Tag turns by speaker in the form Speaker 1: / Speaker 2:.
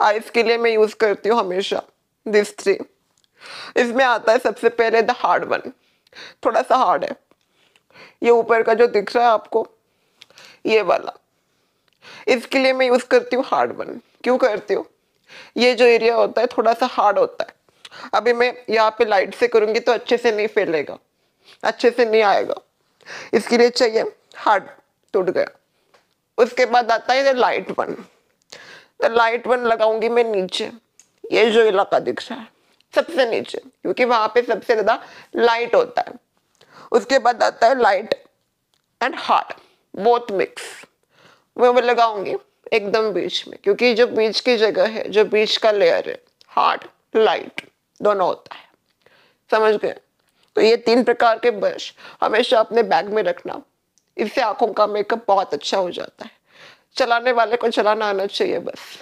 Speaker 1: ice हाँ, के लिए मैं यूज़ करती हूँ हमेशा दिस थ्री इसमें आता है सबसे पहले द हार्ड वन थोड़ा सा हार्ड है ये ऊपर का जो दिख रहा है आपको ये वाला इसके लिए मैं यूज़ करती हूँ हार्ड वन क्यों करती हूँ ये जो एरिया होता है थोड़ा सा हार्ड होता है अभी मैं यहाँ पे लाइट से करूंगी तो अच्छे से नहीं फैलेगा अच्छे से नहीं आएगा इसके लिए चाहिए हार्ड टूट गया उसके बाद आता है लाइट वन तो लाइट वन लगाऊंगी मैं नीचे ये जो इलाका दिख रहा है सबसे नीचे क्योंकि वहां पे सबसे ज़्यादा लाइट होता है उसके बाद आता है light and heart both mix वो मैं लगाऊंगी एकदम बीच में क्योंकि जो बीच की जगह है जो बीच का लेयर है हार्ट लाइट दोनों होता है समझ गए तो ये तीन प्रकार के ब्रश हमेशा अपने बैग में रखना इससे आंखों का मेकअप बहुत अच्छा हो जाता है चलाने वाले को चलाना आना चाहिए बस